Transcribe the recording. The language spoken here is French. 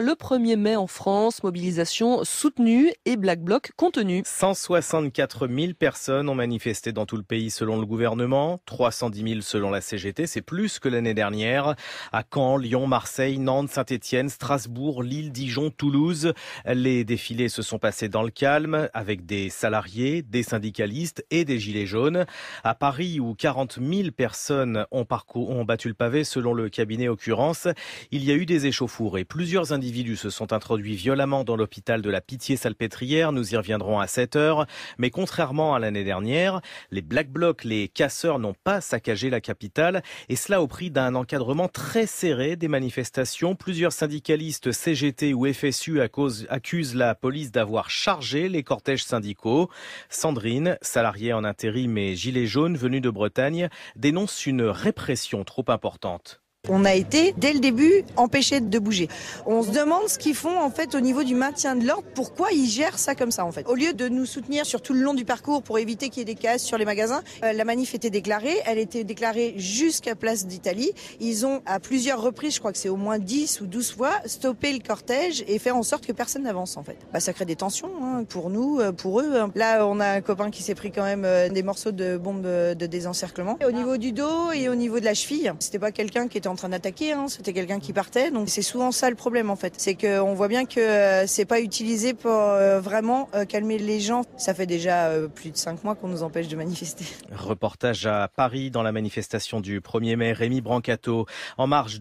le 1er mai en France. Mobilisation soutenue et Black Bloc contenu. 164 000 personnes ont manifesté dans tout le pays selon le gouvernement. 310 000 selon la CGT. C'est plus que l'année dernière. À Caen, Lyon, Marseille, Nantes, Saint-Etienne, Strasbourg, Lille, Dijon, Toulouse. Les défilés se sont passés dans le calme avec des salariés, des syndicalistes et des gilets jaunes. À Paris, où 40 000 personnes ont, parcours, ont battu le pavé selon le cabinet Occurrence, il y a eu des échauffourées. Plusieurs individus se sont introduits violemment dans l'hôpital de la Pitié-Salpêtrière. Nous y reviendrons à 7 heures. Mais contrairement à l'année dernière, les Black Blocs, les casseurs n'ont pas saccagé la capitale et cela au prix d'un encadrement très serré des manifestations. Plusieurs syndicalistes CGT ou FSU accusent la police d'avoir chargé les cortèges syndicaux. Sandrine, salariée en intérim et gilet jaune venue de Bretagne, dénonce une répression trop importante. On a été, dès le début, empêchés de bouger. On se demande ce qu'ils font en fait au niveau du maintien de l'ordre, pourquoi ils gèrent ça comme ça en fait. Au lieu de nous soutenir sur tout le long du parcours pour éviter qu'il y ait des cases sur les magasins, euh, la manif était déclarée, elle était déclarée jusqu'à Place d'Italie. Ils ont à plusieurs reprises, je crois que c'est au moins 10 ou 12 fois, stoppé le cortège et faire en sorte que personne n'avance en fait. Bah, ça crée des tensions hein, pour nous, euh, pour eux. Hein. Là, on a un copain qui s'est pris quand même euh, des morceaux de bombes de désencerclement. Au niveau du dos et au niveau de la cheville, c'était pas quelqu'un qui était en train d'attaquer. Hein. C'était quelqu'un qui partait. Donc c'est souvent ça le problème en fait. C'est qu'on voit bien que euh, c'est pas utilisé pour euh, vraiment euh, calmer les gens. Ça fait déjà plus de cinq mois qu'on nous empêche de manifester. Reportage à Paris dans la manifestation du 1er mai. Rémi Brancato en marge.